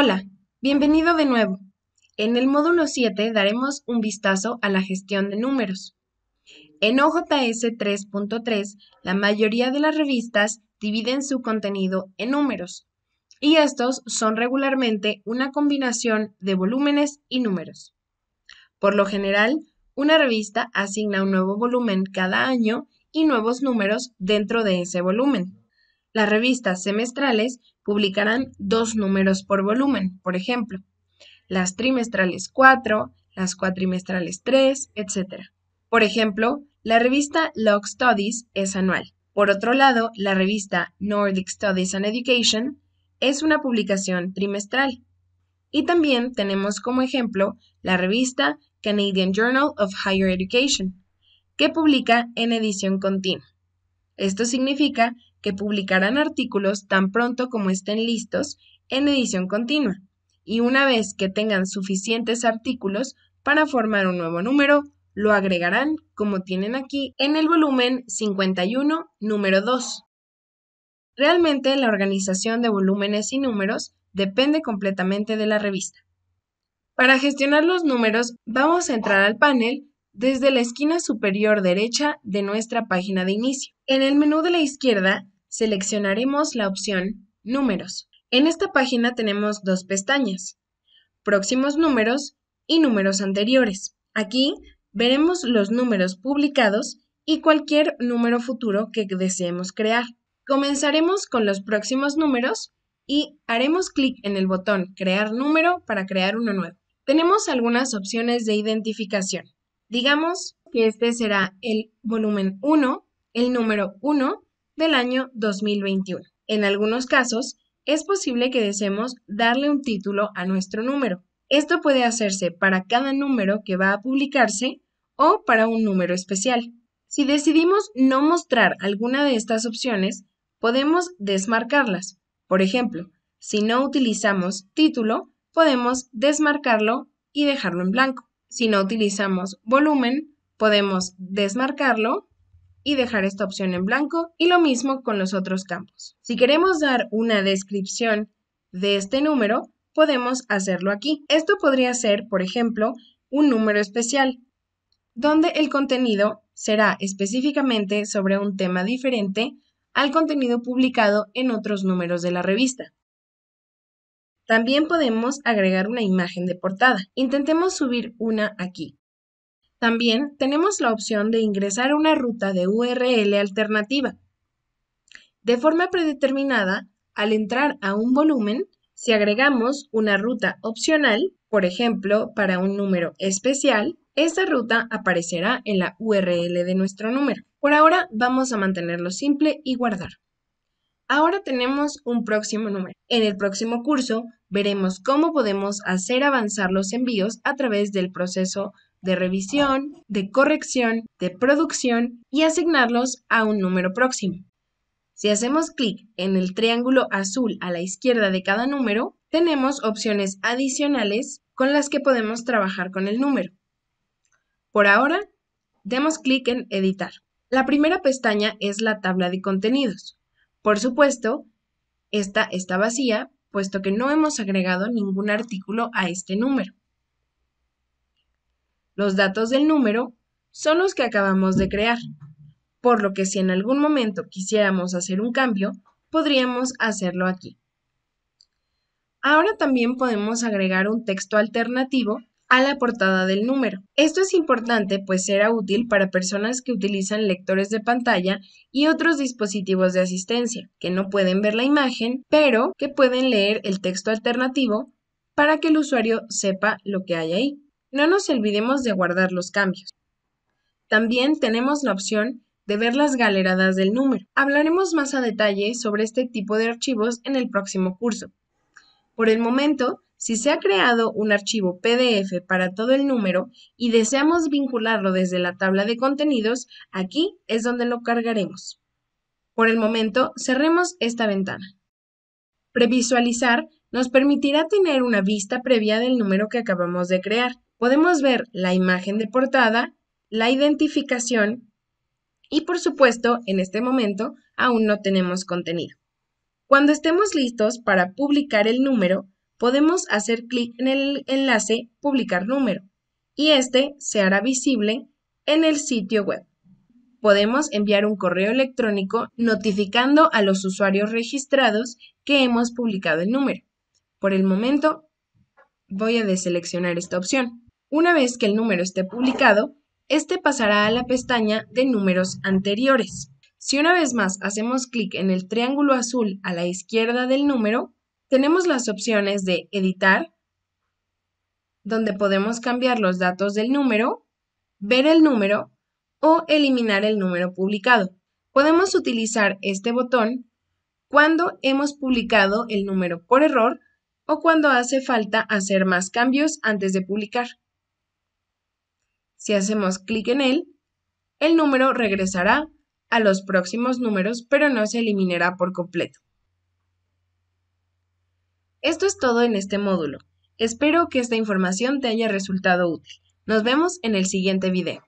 Hola, bienvenido de nuevo. En el módulo 7 daremos un vistazo a la gestión de números. En OJS 3.3, la mayoría de las revistas dividen su contenido en números, y estos son regularmente una combinación de volúmenes y números. Por lo general, una revista asigna un nuevo volumen cada año y nuevos números dentro de ese volumen. Las revistas semestrales publicarán dos números por volumen, por ejemplo, las trimestrales 4, las cuatrimestrales 3, etc. Por ejemplo, la revista Log Studies es anual. Por otro lado, la revista Nordic Studies and Education es una publicación trimestral. Y también tenemos como ejemplo la revista Canadian Journal of Higher Education, que publica en edición continua. Esto significa que publicarán artículos tan pronto como estén listos en edición continua y una vez que tengan suficientes artículos para formar un nuevo número, lo agregarán, como tienen aquí, en el volumen 51, número 2. Realmente la organización de volúmenes y números depende completamente de la revista. Para gestionar los números, vamos a entrar al panel desde la esquina superior derecha de nuestra página de inicio. En el menú de la izquierda seleccionaremos la opción Números. En esta página tenemos dos pestañas, Próximos números y Números anteriores. Aquí veremos los números publicados y cualquier número futuro que deseemos crear. Comenzaremos con los próximos números y haremos clic en el botón Crear número para crear uno nuevo. Tenemos algunas opciones de identificación. Digamos que este será el volumen 1, el número 1 del año 2021. En algunos casos, es posible que deseemos darle un título a nuestro número. Esto puede hacerse para cada número que va a publicarse o para un número especial. Si decidimos no mostrar alguna de estas opciones, podemos desmarcarlas. Por ejemplo, si no utilizamos título, podemos desmarcarlo y dejarlo en blanco. Si no utilizamos volumen, podemos desmarcarlo y dejar esta opción en blanco y lo mismo con los otros campos. Si queremos dar una descripción de este número, podemos hacerlo aquí. Esto podría ser, por ejemplo, un número especial, donde el contenido será específicamente sobre un tema diferente al contenido publicado en otros números de la revista. También podemos agregar una imagen de portada. Intentemos subir una aquí. También tenemos la opción de ingresar una ruta de URL alternativa. De forma predeterminada, al entrar a un volumen, si agregamos una ruta opcional, por ejemplo, para un número especial, esta ruta aparecerá en la URL de nuestro número. Por ahora vamos a mantenerlo simple y guardar. Ahora tenemos un próximo número. En el próximo curso veremos cómo podemos hacer avanzar los envíos a través del proceso de revisión, de corrección, de producción y asignarlos a un número próximo. Si hacemos clic en el triángulo azul a la izquierda de cada número, tenemos opciones adicionales con las que podemos trabajar con el número. Por ahora, demos clic en Editar. La primera pestaña es la tabla de contenidos. Por supuesto, esta está vacía puesto que no hemos agregado ningún artículo a este número. Los datos del número son los que acabamos de crear, por lo que si en algún momento quisiéramos hacer un cambio, podríamos hacerlo aquí. Ahora también podemos agregar un texto alternativo a la portada del número. Esto es importante pues será útil para personas que utilizan lectores de pantalla y otros dispositivos de asistencia, que no pueden ver la imagen, pero que pueden leer el texto alternativo para que el usuario sepa lo que hay ahí. No nos olvidemos de guardar los cambios. También tenemos la opción de ver las galeradas del número. Hablaremos más a detalle sobre este tipo de archivos en el próximo curso. Por el momento, si se ha creado un archivo PDF para todo el número y deseamos vincularlo desde la tabla de contenidos, aquí es donde lo cargaremos. Por el momento, cerremos esta ventana. Previsualizar nos permitirá tener una vista previa del número que acabamos de crear. Podemos ver la imagen de portada, la identificación y, por supuesto, en este momento aún no tenemos contenido. Cuando estemos listos para publicar el número, podemos hacer clic en el enlace Publicar número y este se hará visible en el sitio web. Podemos enviar un correo electrónico notificando a los usuarios registrados que hemos publicado el número. Por el momento, voy a deseleccionar esta opción. Una vez que el número esté publicado, este pasará a la pestaña de números anteriores. Si una vez más hacemos clic en el triángulo azul a la izquierda del número, tenemos las opciones de editar, donde podemos cambiar los datos del número, ver el número o eliminar el número publicado. Podemos utilizar este botón cuando hemos publicado el número por error o cuando hace falta hacer más cambios antes de publicar. Si hacemos clic en él, el número regresará a los próximos números, pero no se eliminará por completo. Esto es todo en este módulo. Espero que esta información te haya resultado útil. Nos vemos en el siguiente video.